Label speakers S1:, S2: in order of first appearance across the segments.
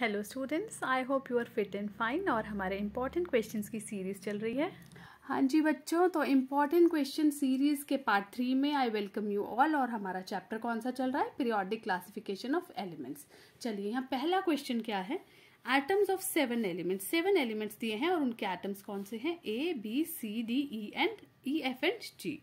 S1: Hello students I hope you are fit and fine और हमारे important questions की series चल रही है हाँ जी बच्चों तो इम्पॉर्टेंट क्वेश्चन सीरीज़ के पार्ट थ्री में आई वेलकम यू ऑल और हमारा चैप्टर कौन सा चल रहा है पीरियोडिक क्लासिफिकेशन ऑफ एलिमेंट्स चलिए यहाँ पहला क्वेश्चन क्या है atoms of seven elements seven elements दिए हैं और उनके एटम्स कौन से हैं A B C D E and E F and G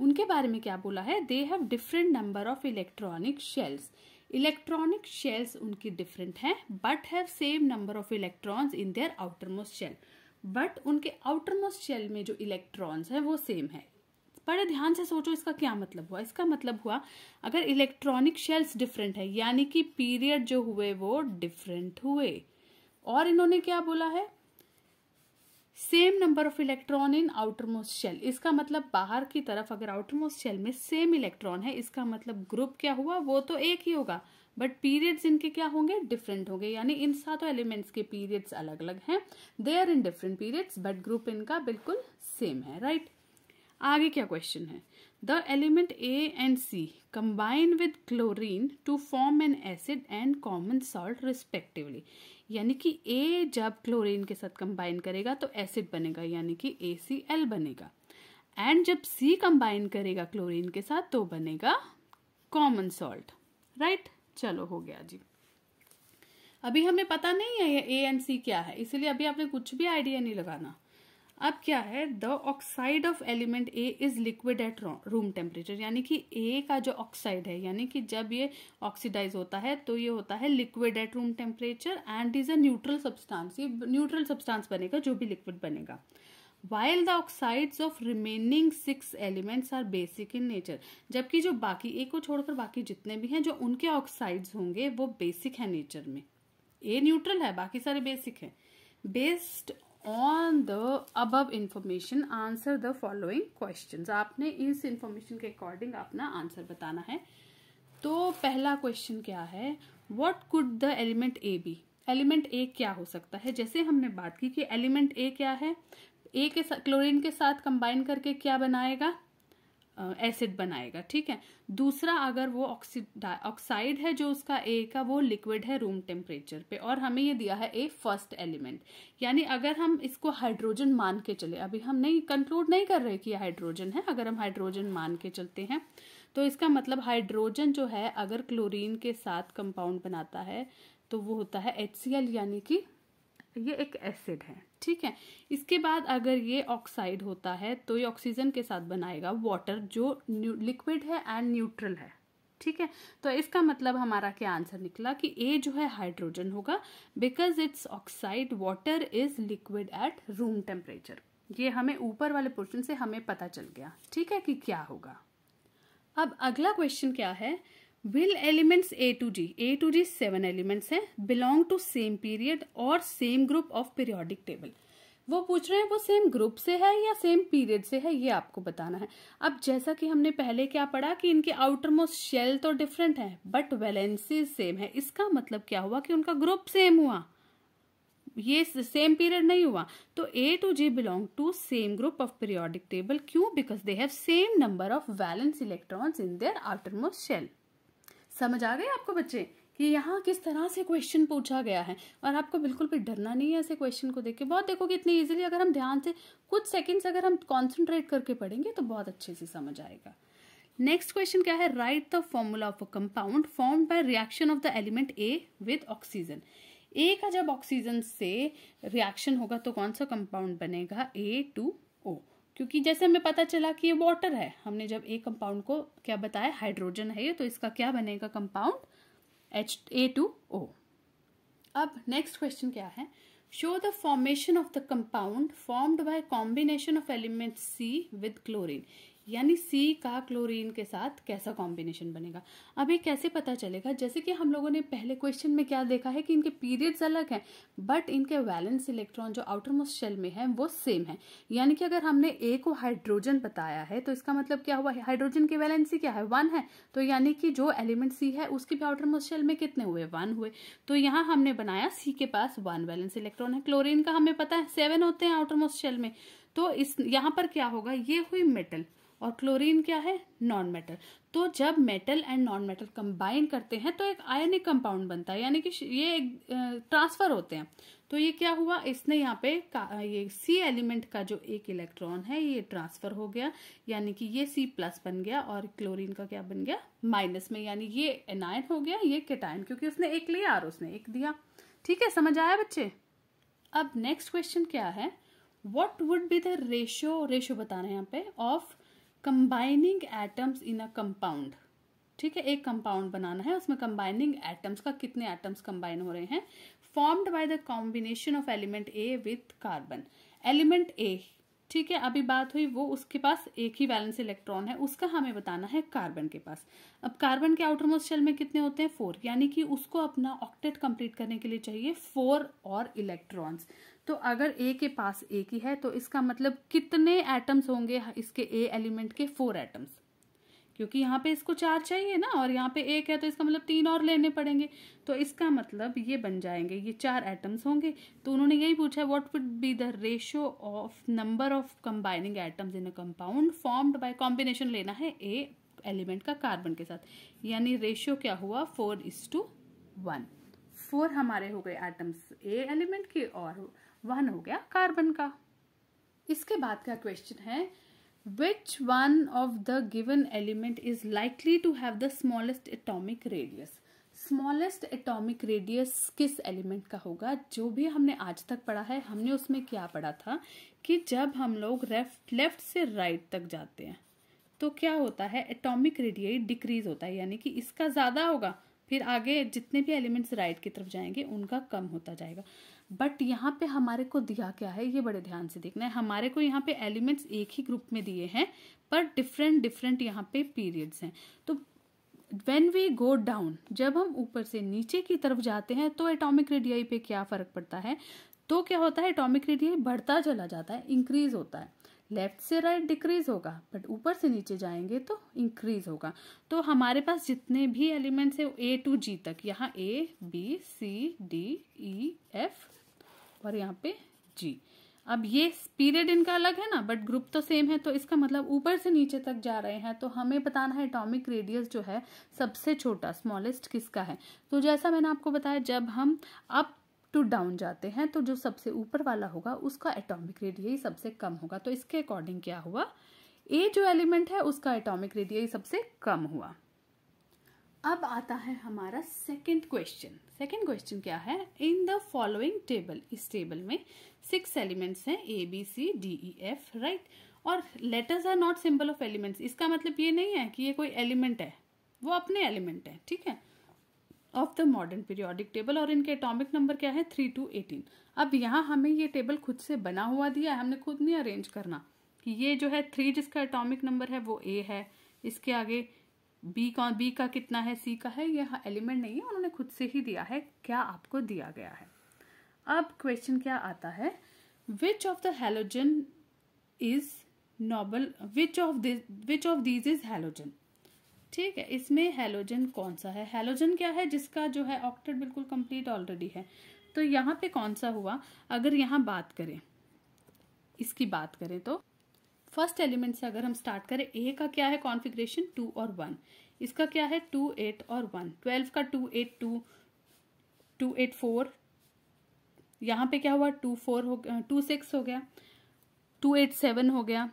S1: उनके बारे में क्या बोला है they have different number of electronic shells electronic shells उनकी डिफरेंट हैं but have same number of electrons in their outermost shell but उनके outermost shell में जो इलेक्ट्रॉन्स हैं वो सेम है बड़े ध्यान से सोचो इसका क्या मतलब हुआ इसका मतलब हुआ अगर इलेक्ट्रॉनिक शेल्स डिफरेंट है यानी कि पीरियड जो हुए वो डिफरेंट हुए और इन्होंने क्या बोला है same number of electron in outermost shell इसका मतलब बाहर की तरफ अगर आउटर मोस्ट शेल में सेम इलेक्ट्रॉन है इसका मतलब ग्रुप क्या हुआ वो तो एक ही होगा बट पीरियड्स इनके क्या होंगे डिफरेंट होंगे यानी इन सातों एलिमेंट्स के पीरियड्स अलग अलग हैं they are in different periods but group इनका बिल्कुल सेम है राइट right? आगे क्या क्वेश्चन है the element A and C combine with chlorine to form an acid and common salt respectively यानी कि ए जब क्लोरीन के साथ कंबाइन करेगा तो एसिड बनेगा यानी कि ए सी एल बनेगा एंड जब सी कंबाइन करेगा क्लोरीन के साथ तो बनेगा कॉमन सॉल्ट राइट चलो हो गया जी अभी हमें पता नहीं है ये ए एंड सी क्या है इसलिए अभी आपने कुछ भी आइडिया नहीं लगाना अब क्या है the oxide of element A is liquid at room temperature यानी कि ए का जो ऑक्साइड है यानी कि जब ये ऑक्सीडाइज होता है तो ये होता है liquid at room temperature and is a neutral substance ये न्यूट्रल सब्सटेंस बनेगा जो भी लिक्विड बनेगा while the oxides of remaining six elements are basic in nature जबकि जो बाकी ए को छोड़कर बाकी जितने भी हैं जो उनके ऑक्साइड्स होंगे वो बेसिक है नेचर में ए न्यूट्रल है बाकी सारे बेसिक हैं based on the above information answer the following question आपने इस इंफॉर्मेशन के अकॉर्डिंग अपना आंसर बताना है तो पहला क्वेश्चन क्या है what could the element A be element A क्या हो सकता है जैसे हमने बात की कि एलिमेंट ए क्या है ए के क्लोरीन के साथ कंबाइन करके क्या बनाएगा एसिड बनाएगा ठीक है दूसरा अगर वो ऑक्साइड है जो उसका ए का वो लिक्विड है रूम टेम्परेचर पे और हमें ये दिया है ए फर्स्ट एलिमेंट यानी अगर हम इसको हाइड्रोजन मान के चले अभी हम नहीं कंक्लूड नहीं कर रहे कि हाइड्रोजन है अगर हम हाइड्रोजन मान के चलते हैं तो इसका मतलब हाइड्रोजन जो है अगर क्लोरीन के साथ कंपाउंड बनाता है तो वो होता है एच यानी कि ये एक एसिड है ठीक है इसके बाद अगर ये ऑक्साइड होता है तो ये ऑक्सीजन के साथ बनाएगा वाटर जो लिक्विड है एंड न्यूट्रल है ठीक है तो इसका मतलब हमारा क्या आंसर निकला कि ए जो है हाइड्रोजन होगा because its oxide water is liquid at room temperature ये हमें ऊपर वाले पोर्शन से हमें पता चल गया ठीक है कि क्या होगा अब अगला क्वेश्चन क्या है will elements A to G A to G seven elements हैं बिलोंग टू सेम पीरियड और same group of periodic table वो पूछ रहे हैं वो सेम ग्रुप से है या सेम पीरियड से है ये आपको बताना है अब जैसा कि हमने पहले क्या पढ़ा कि इनके आउटर मोस्ट शेल तो डिफरेंट है बट वैलेंसी सेम है इसका मतलब क्या हुआ कि उनका ग्रुप सेम हुआ ये सेम पीरियड नहीं हुआ तो A to G belong to same group of periodic table क्यों because they have same number of valence electrons in their outermost shell समझ आ गए आपको बच्चे कि यहाँ किस तरह से क्वेश्चन पूछा गया है और आपको बिल्कुल भी डरना नहीं है ऐसे क्वेश्चन को देख के बहुत देखो कि इतनी ईजिली अगर हम ध्यान से कुछ सेकंड्स अगर हम कॉन्सेंट्रेट करके पढ़ेंगे तो बहुत अच्छे से समझ आएगा नेक्स्ट क्वेश्चन क्या है write the formula of a compound form by reaction of the element A with oxygen A का जब ऑक्सीजन से रिएक्शन होगा तो कौन सा कंपाउंड बनेगा ए टू क्योंकि जैसे हमें पता चला कि ये वाटर है हमने जब एक कंपाउंड को क्या बताया हाइड्रोजन है ये तो इसका क्या बनेगा compound H A two O अब नेक्स्ट क्वेश्चन क्या है show the formation of the compound formed by combination of element C with chlorine यानी सी का क्लोरीन के साथ कैसा कॉम्बिनेशन बनेगा अब ये कैसे पता चलेगा जैसे कि हम लोगों ने पहले क्वेश्चन में क्या देखा है कि इनके पीरियड्स अलग हैं बट इनके वैलेंस इलेक्ट्रॉन जो आउटर मोस्ट शेल में है वो सेम है यानी कि अगर हमने ए को हाइड्रोजन बताया है तो इसका मतलब क्या हुआ है हाइड्रोजन की वैलेंसी क्या है वन है तो यानी कि जो एलिमेंट सी है उसके भी आउटर मोस्ट शेल में कितने हुए वन हुए तो यहाँ हमने बनाया सी के पास वन वैलेंस इलेक्ट्रॉन है क्लोरिन का हमें पता है सेवन होते हैं आउटर मोस्ट शेल में तो इस यहाँ पर क्या होगा ये हुई मेटल और क्लोरीन क्या है नॉन मेटल तो जब metal and non metal combine करते हैं तो एक आयनिक कंपाउंड बनता है यानी कि ये एक ट्रांसफर होते हैं तो ये क्या हुआ इसने यहाँ पे ये सी एलिमेंट का जो एक इलेक्ट्रॉन है ये ट्रांसफर हो गया यानी कि ये सी प्लस बन गया और क्लोरीन का क्या बन गया माइनस में यानी ये एनायन हो गया ये केटायन क्योंकि उसने एक लिया और उसने एक दिया ठीक है समझ आया बच्चे अब नेक्स्ट क्वेश्चन क्या है what would be the ratio ratio बता रहे हैं यहाँ पे of combining atoms in a compound ठीक है एक कंपाउंड बनाना है उसमें कंबाइनिंग एटम्स का कितने एटम्स कंबाइन हो रहे हैं formed by the combination of element A with carbon element A ठीक है अभी बात हुई वो उसके पास एक ही बैलेंस इलेक्ट्रॉन है उसका हमें बताना है कार्बन के पास अब कार्बन के मोस्ट शेल में कितने होते हैं फोर यानी कि उसको अपना ऑक्टेट कंप्लीट करने के लिए चाहिए फोर और इलेक्ट्रॉन्स तो अगर ए के पास एक ही है तो इसका मतलब कितने एटम्स होंगे इसके ए एलिमेंट के फोर एटम्स क्योंकि यहाँ पे इसको चार चाहिए ना और यहाँ पे एक है तो इसका मतलब तीन और लेने पड़ेंगे तो इसका मतलब ये बन जाएंगे ये चार एटम्स होंगे तो उन्होंने यही पूछा what would be the ratio of number of combining atoms in a compound formed by combination लेना है ए एलिमेंट का कार्बन के साथ यानी रेशियो क्या हुआ four is to one four हमारे हो गए एटम्स ए एलिमेंट के और वन हो गया कार्बन का इसके बाद का क्वेश्चन है which one of the given element is likely to have the smallest atomic radius smallest atomic radius किस एलिमेंट का होगा जो भी हमने आज तक पढ़ा है हमने उसमें क्या पढ़ा था कि जब हम लोग लेफ्ट लेफ्ट से राइट तक जाते हैं तो क्या होता है एटॉमिक रेडियस डिक्रीज होता है यानी कि इसका ज़्यादा होगा फिर आगे जितने भी एलिमेंट्स राइट की तरफ जाएंगे उनका कम होता जाएगा बट यहाँ पे हमारे को दिया क्या है ये बड़े ध्यान से देखना है हमारे को यहाँ पे एलिमेंट्स एक ही ग्रुप में दिए हैं पर डिफरेंट डिफरेंट यहाँ पे पीरियड्स हैं तो वेन वी गो डाउन जब हम ऊपर से नीचे की तरफ जाते हैं तो एटॉमिक रेडियाई पे क्या फर्क पड़ता है तो क्या होता है एटॉमिक रेडियाई बढ़ता चला जाता है इंक्रीज होता है लेफ्ट से राइट right डिक्रीज होगा बट ऊपर से नीचे जाएंगे तो इंक्रीज होगा तो हमारे पास जितने भी एलिमेंट्स है ए टू जी तक यहाँ A B C D E F और यहाँ पे जी अब ये पीरियड इनका अलग है ना बट ग्रुप तो सेम है तो इसका मतलब ऊपर से नीचे तक जा रहे हैं तो हमें बताना है एटॉमिक रेडियस जो है सबसे छोटा स्मॉलेस्ट किसका है तो जैसा मैंने आपको बताया जब हम अप टू डाउन जाते हैं तो जो सबसे ऊपर वाला होगा उसका एटॉमिक रेडियस सबसे कम होगा तो इसके अकॉर्डिंग क्या हुआ ए जो एलिमेंट है उसका एटॉमिक रेडियस सबसे कम हुआ अब आता है हमारा सेकेंड क्वेश्चन सेकेंड क्वेश्चन क्या है इन द फॉलोइंग टेबल इस टेबल में सिक्स एलिमेंट्स हैं A B C D E F right और letters are not symbol of elements इसका मतलब ये नहीं है कि ये कोई एलिमेंट है वो अपने एलिमेंट है ठीक है of the modern periodic table और इनके एटॉमिक नंबर क्या है थ्री टू एटीन अब यहाँ हमें ये टेबल खुद से बना हुआ दिया है हमने खुद नहीं अरेंज करना कि ये जो है थ्री जिसका एटॉमिक नंबर है वो ए है इसके आगे बी का बी का कितना है सी का है यह हाँ, एलिमेंट नहीं है उन्होंने खुद से ही दिया है क्या आपको दिया गया है अब क्वेश्चन क्या आता है which of the halogen is noble which of this which of these is halogen ठीक है इसमें हेलोजन कौन सा है हेलोजन क्या है जिसका जो है ऑक्टेट बिल्कुल कंप्लीट ऑलरेडी है तो यहाँ पे कौन सा हुआ अगर यहाँ बात करें इसकी बात करें तो फर्स्ट एलिमेंट से अगर हम स्टार्ट करें ए का क्या है कॉन्फिग्रेशन टू और वन इसका क्या है टू एट और वन ट्वेल्व का two eight two two eight four यहाँ पे क्या हुआ टू फोर हो गया टू सिक्स हो गया टू एट सेवन हो गया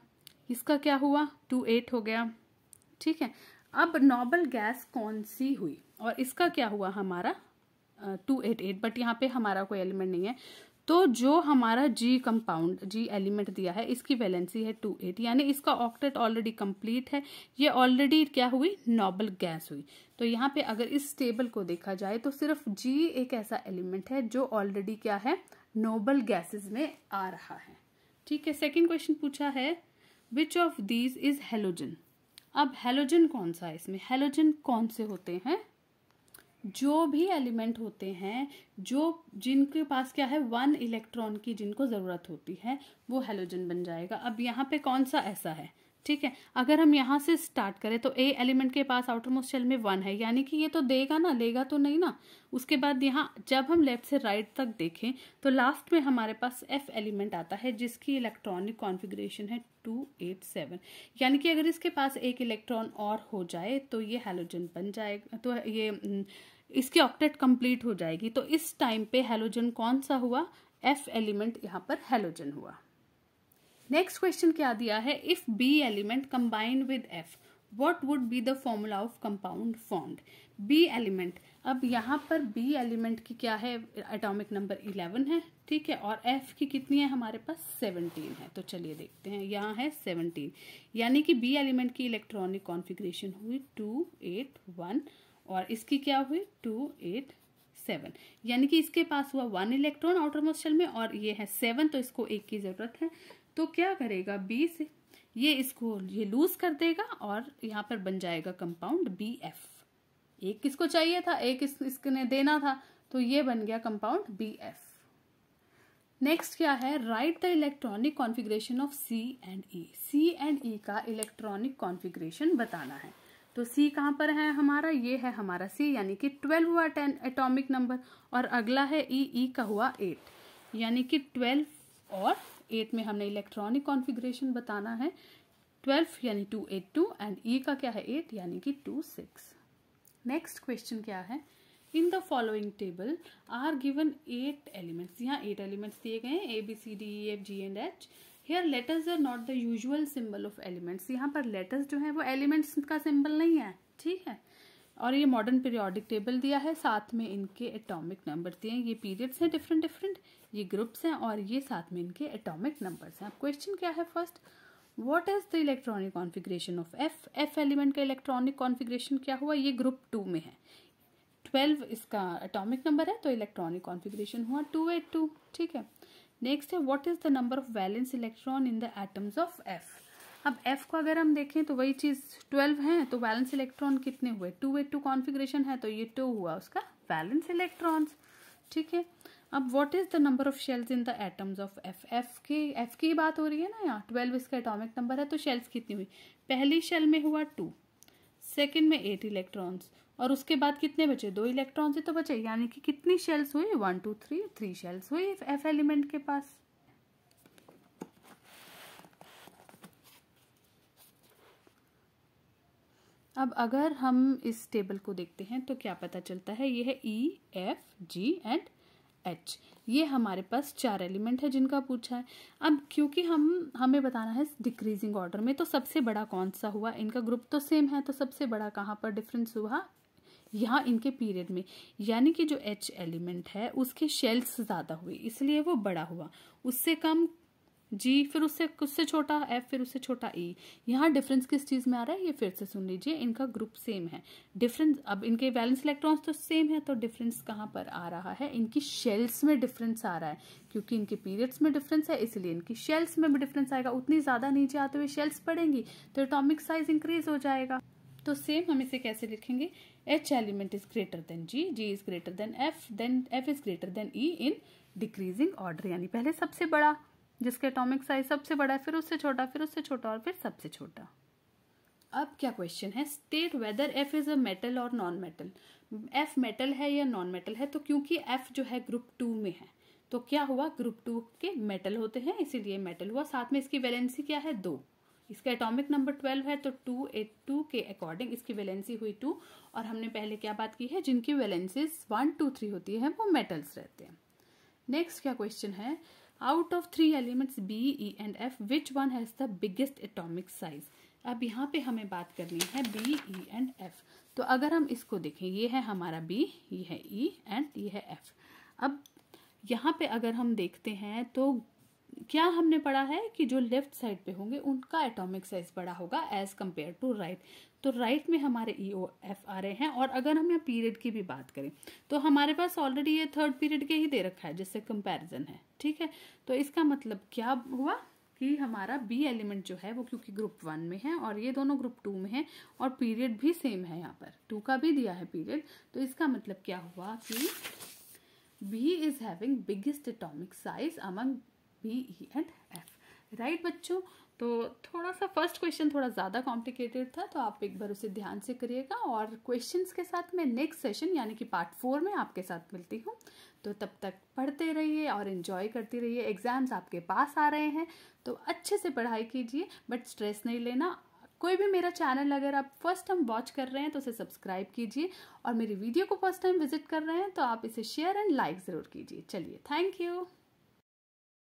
S1: इसका क्या हुआ टू एट हो गया ठीक है अब नॉबल गैस कौन सी हुई और इसका क्या हुआ हमारा टू एट एट बट यहाँ पे हमारा कोई एलिमेंट नहीं है तो जो हमारा जी कंपाउंड जी एलिमेंट दिया है इसकी वैलेंसी है टू एट यानी इसका ऑक्टेट ऑलरेडी कंप्लीट है ये ऑलरेडी क्या हुई नॉबल गैस हुई तो यहाँ पे अगर इस टेबल को देखा जाए तो सिर्फ जी एक ऐसा एलिमेंट है जो ऑलरेडी क्या है नोबल गैसेस में आ रहा है ठीक है सेकेंड क्वेश्चन पूछा है which of these is halogen अब हेलोजन कौन सा है इसमें हेलोजन कौन से होते हैं जो भी एलिमेंट होते हैं जो जिनके पास क्या है वन इलेक्ट्रॉन की जिनको ज़रूरत होती है वो हेलोजन बन जाएगा अब यहाँ पे कौन सा ऐसा है ठीक है अगर हम यहाँ से स्टार्ट करें तो ए एलिमेंट के पास आउटर मोस्ट शेल में वन है यानी कि ये तो देगा ना लेगा तो नहीं ना उसके बाद यहाँ जब हम लेफ्ट से राइट तक देखें तो लास्ट में हमारे पास एफ एलिमेंट आता है जिसकी इलेक्ट्रॉनिक कॉन्फिग्रेशन है टू एट सेवन यानी कि अगर इसके पास एक इलेक्ट्रॉन और हो जाए तो ये हेलोजन बन जाएगा तो ये इसकी ऑक्टेट कंप्लीट हो जाएगी तो इस टाइम पे हेलोजन कौन सा हुआ एफ एलिमेंट यहाँ पर हेलोजन हुआ नेक्स्ट क्वेश्चन क्या दिया है if B element combine with F what would be the formula of compound formed B element अब यहाँ पर बी एलिमेंट की क्या है एटॉमिक नंबर इलेवन है ठीक है और एफ की कितनी है हमारे पास सेवनटीन है तो चलिए देखते हैं यहाँ है सेवनटीन यानी कि बी एलिमेंट की इलेक्ट्रॉनिक कॉन्फिग्रेशन हुई टू एट वन और इसकी क्या हुई टू एट सेवन यानी कि इसके पास हुआ one electron outermost shell में और ये है सेवन तो इसको एक की ज़रूरत है तो क्या करेगा बी से ये इसको ये लूज कर देगा और यहाँ पर बन जाएगा कंपाउंड बी एफ एक किसको चाहिए था एक इस, इसने देना था तो ये बन गया कंपाउंड बी एफ नेक्स्ट क्या है write the electronic configuration of C and E C and E का इलेक्ट्रॉनिक कॉन्फ़िगरेशन बताना है तो सी कहाँ पर है हमारा ये है हमारा सी यानी कि ट्वेल्व हुआ टेन एटोमिक नंबर और अगला है ई e, ई e का हुआ एट यानी कि ट्वेल्व और एट में हमने इलेक्ट्रॉनिक कॉन्फ़िगरेशन बताना है ट्वेल्व यानी two eight two and E का क्या है एट यानी कि टू सिक्स नेक्स्ट क्वेश्चन क्या है in the following table are given eight elements यहाँ एट एलिमेंट्स दिए गए हैं A B C D E F G and H here letters are not the usual symbol of elements यहाँ पर letters जो है वो एलिमेंट्स का सिंबल नहीं है ठीक है और ये मॉडर्न पीरियोडिक टेबल दिया है साथ में इनके एटॉमिक नंबर दिए हैं ये पीरियड्स हैं डिफरेंट डिफरेंट ये ग्रुप्स हैं और ये साथ में इनके एटॉमिक नंबर्स हैं अब क्वेश्चन क्या है first what is the electronic configuration of F F element का इलेक्ट्रॉनिक कॉन्फिग्रेशन क्या हुआ ये ग्रुप टू में है ट्वेल्व इसका एटोमिक नंबर है तो इलेक्ट्रॉनिक कॉन्फिग्रेशन हुआ टू एट टू ठीक है नेक्स्ट है what is the number of valence electron in the atoms of F अब एफ को अगर हम देखें तो वही चीज़ ट्वेल्व है तो वैलेंस इलेक्ट्रॉन कितने हुए टू ए टू कॉन्फिग्रेशन है तो ये टू हुआ उसका वैलेंस इलेक्ट्रॉन्स ठीक है अब what is the number of shells in the atoms of F F के एफ की बात हो रही है ना यहाँ ट्वेल्व इसका एटॉमिक नंबर है तो शेल्स कितनी हुई पहली शेल में हुआ टू सेकेंड में एट इलेक्ट्रॉन्स और उसके बाद कितने बचे दो इलेक्ट्रॉन से तो बचे यानी कि कितनी शेल्स हुई one two three three shells हुई एफ एलिमेंट के पास अब अगर हम इस टेबल को देखते हैं तो क्या पता चलता है ये है E F G and H ये हमारे पास चार एलिमेंट है जिनका पूछा है अब क्योंकि हम हमें बताना है डिक्रीजिंग ऑर्डर में तो सबसे बड़ा कौन सा हुआ इनका ग्रुप तो सेम है तो सबसे बड़ा कहाँ पर डिफरेंस हुआ यहाँ इनके पीरियड में यानी कि जो एच एलिमेंट है उसके शेल्स ज़्यादा हुए इसलिए वो बड़ा हुआ उससे कम जी फिर उससे उससे छोटा एफ फिर उससे छोटा ई e। यहाँ डिफरेंस किस चीज़ में आ रहा है ये फिर से सुन लीजिए इनका ग्रुप सेम है डिफरेंस अब इनके वैलेंस इलेक्ट्रॉन्स तो सेम है तो डिफरेंस कहाँ पर आ रहा है इनकी शेल्स में डिफरेंस आ रहा है क्योंकि इनके पीरियड्स में डिफरेंस है इसलिए इनकी शेल्स में भी डिफरेंस आएगा उतनी ज़्यादा नीचे आते हुए शेल्स पड़ेंगी तो एटॉमिक साइज इंक्रीज हो जाएगा तो सेम हम इसे कैसे लिखेंगे H element is greater than G G is greater than F then F is greater than E in decreasing order यानी पहले सबसे बड़ा जिसके एटॉमिक साइज सबसे बड़ा फिर उससे छोटा फिर उससे छोटा और फिर सबसे छोटा अब क्या क्वेश्चन है state whether F is a metal और नॉन मेटल एफ मेटल है या नॉन मेटल है तो क्योंकि एफ जो है ग्रुप टू में है तो क्या हुआ ग्रुप टू के मेटल होते हैं इसीलिए मेटल हुआ साथ में इसकी वैलेंसी क्या है दो इसका एटॉमिक नंबर ट्वेल्व है तो टू एट टू के अकॉर्डिंग इसकी वैलेंसी हुई टू और हमने पहले क्या बात की है जिनकी वैलेंसीज वन टू थ्री होती है वो मेटल्स रहते हैं नेक्स्ट क्या क्वेश्चन है out of three elements B E and F which one has the biggest atomic size अब यहाँ पे हमें बात करनी है बी ई एंड एफ तो अगर हम इसको देखें ये है हमारा बी ये है ई e, एंड ये है एफ अब यहाँ पे अगर हम देखते हैं तो क्या हमने पढ़ा है कि जो लेफ्ट साइड पे होंगे उनका एटॉमिक साइज बड़ा होगा एज कम्पेयर टू राइट तो राइट right में हमारे ई ओ एफ आ रहे हैं और अगर हम यहाँ पीरियड की भी बात करें तो हमारे पास ऑलरेडी ये थर्ड पीरियड के ही दे रखा है जिससे कंपेरिजन है ठीक है तो इसका मतलब क्या हुआ कि हमारा बी एलिमेंट जो है वो क्योंकि ग्रुप वन में है और ये दोनों ग्रुप टू में है और पीरियड भी सेम है यहाँ पर टू का भी दिया है पीरियड तो इसका मतलब क्या हुआ कि B is having biggest atomic size among B E and F right बच्चों तो थोड़ा सा फर्स्ट क्वेश्चन थोड़ा ज़्यादा कॉम्प्लिकेटेड था तो आप एक बार उसे ध्यान से करिएगा और क्वेश्चंस के साथ मैं नेक्स्ट सेशन यानी कि पार्ट फोर में आपके साथ मिलती हूँ तो तब तक पढ़ते रहिए और इन्जॉय करते रहिए एग्ज़ाम्स आपके पास आ रहे हैं तो अच्छे से पढ़ाई कीजिए बट स्ट्रेस नहीं लेना कोई भी मेरा चैनल अगर आप फर्स्ट टाइम वॉच कर रहे हैं तो उसे सब्सक्राइब कीजिए और मेरी वीडियो को फर्स्ट टाइम विजिट कर रहे हैं तो आप इसे शेयर एंड लाइक ज़रूर कीजिए चलिए थैंक यू